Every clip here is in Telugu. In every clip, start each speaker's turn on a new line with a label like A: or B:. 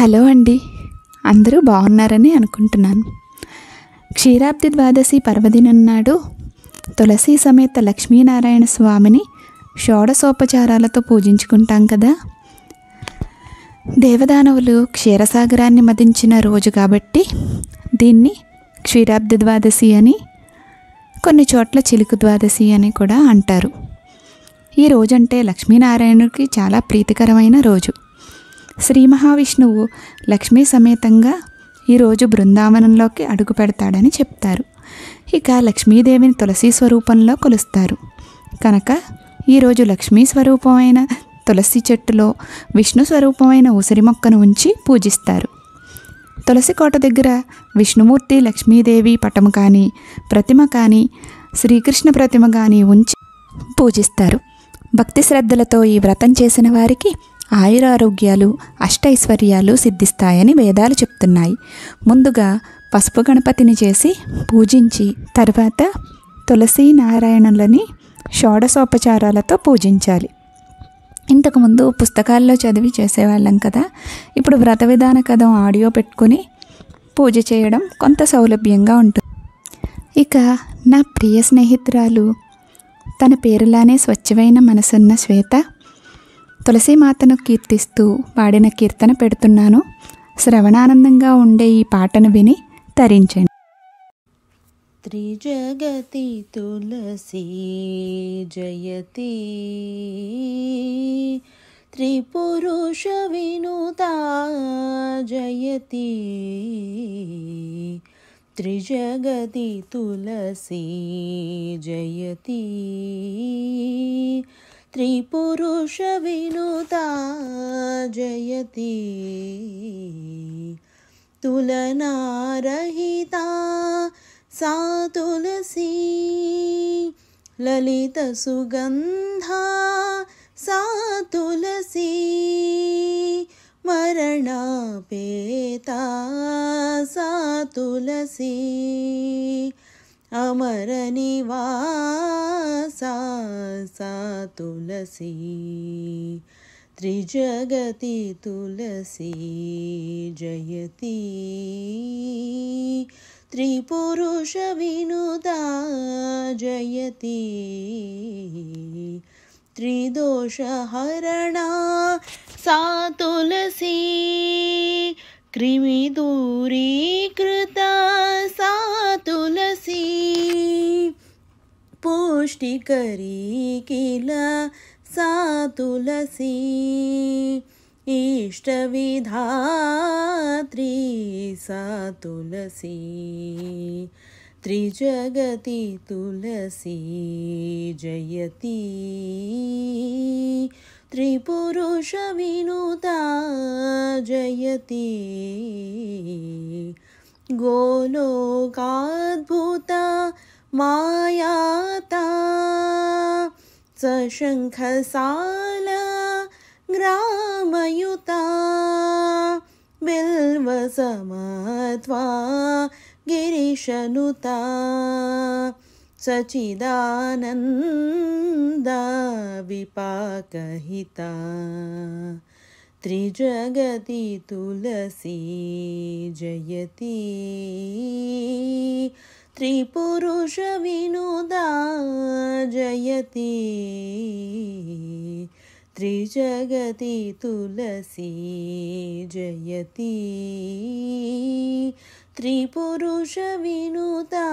A: హలో అండి అందరూ బాగున్నారని అనుకుంటున్నాను క్షీరాబ్ది ద్వాదశి పర్వదినం నాడు తులసి సమేత లక్ష్మీనారాయణ స్వామిని షోడసోపచారాలతో పూజించుకుంటాం కదా దేవదానవులు క్షీరసాగరాన్ని మదించిన రోజు కాబట్టి దీన్ని క్షీరాబ్ది ద్వాదశి అని కొన్ని చోట్ల చిలుకు ద్వాదశి అని కూడా అంటారు ఈ రోజంటే లక్ష్మీనారాయణుడికి చాలా ప్రీతికరమైన రోజు శ్రీ మహావిష్ణువు లక్ష్మీ సమేతంగా ఈరోజు బృందావనంలోకి అడుగు పెడతాడని చెప్తారు ఇక లక్ష్మీదేవిని తులసి స్వరూపంలో కొలుస్తారు కనుక ఈరోజు లక్ష్మీ స్వరూపమైన తులసి చెట్టులో విష్ణు స్వరూపమైన ఉసిరి మొక్కను ఉంచి పూజిస్తారు తులసి కోట దగ్గర విష్ణుమూర్తి లక్ష్మీదేవి పటం కానీ ప్రతిమ కానీ శ్రీకృష్ణ ప్రతిమ కానీ ఉంచి పూజిస్తారు భక్తి శ్రద్ధలతో ఈ వ్రతం చేసిన వారికి ఆయురారోగ్యాలు అష్టైశ్వర్యాలు సిద్ధిస్తాయని వేదాలు చెప్తున్నాయి ముందుగా పసుపు గణపతిని చేసి పూజించి తర్వాత తులసి నారాయణులని షోడశోపచారాలతో పూజించాలి ఇంతకుముందు పుస్తకాల్లో చదివి చేసేవాళ్ళం కదా ఇప్పుడు వ్రత విధాన కథం ఆడియో పెట్టుకుని పూజ చేయడం కొంత సౌలభ్యంగా ఉంటుంది ఇక నా ప్రియ స్నేహితురాలు తన పేరులానే స్వచ్ఛమైన మనసున్న శ్వేత తులసీమాతను కీర్తిస్తూ పాడిన కీర్తన పెడుతున్నాను శ్రవణానందంగా ఉండే ఈ పాటను విని తరించండి త్రిజగతి
B: తులసి జయతి త్రిపురుష వినుత జయతి త్రిజగతి తులసి జయతి त्रिपुरुषविनुता जयति तुलनारहिता सा तुलसी ललितसुगन्धा सा तुलसी मरणापेता सा तुलसी अमरनिवासा सा तुलसी त्रिजगति तुलसी जयति त्रिपुरुषविनुदा जयति त्रिदोषहरणा सा तुलसी कृमिदूरी करी किला सा तुलसी इष्ट विधात्री सा तुलसी त्रिजगति तुलसी जयति त्रिपुरुष विनुता जयति गोलोकाद्भुता मायाता, तशङ्खसा ग्रामयुता बिल्वसमात्वा, गिरिशनुता, गिरिशनुता सचिदानन्दविपाकहिता त्रिजगति तुलसी जयती జయతి త్రిజగతి తులసి జయతి जयति त्रिपुरुषविनुता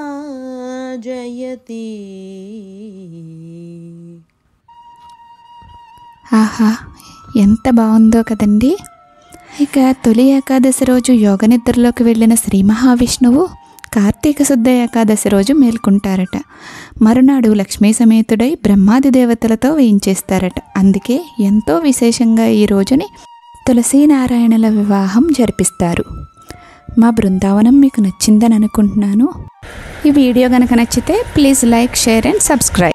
B: జయతి
A: ఆహా ఎంత బాగుందో కదండి ఇక తొలి ఏకాదశి రోజు యోగ నిద్రలోకి వెళ్ళిన శ్రీ మహావిష్ణువు కార్తీక శుద్ధ ఏకాదశి రోజు మేల్కుంటారట మరునాడు లక్ష్మీ సమేతుడై బ్రహ్మాది దేవతలతో వేయించేస్తారట అందుకే ఎంతో విశేషంగా ఈ రోజుని తులసీనారాయణల వివాహం జరిపిస్తారు మా బృందావనం మీకు నచ్చిందని అనుకుంటున్నాను ఈ వీడియో కనుక నచ్చితే please like share and subscribe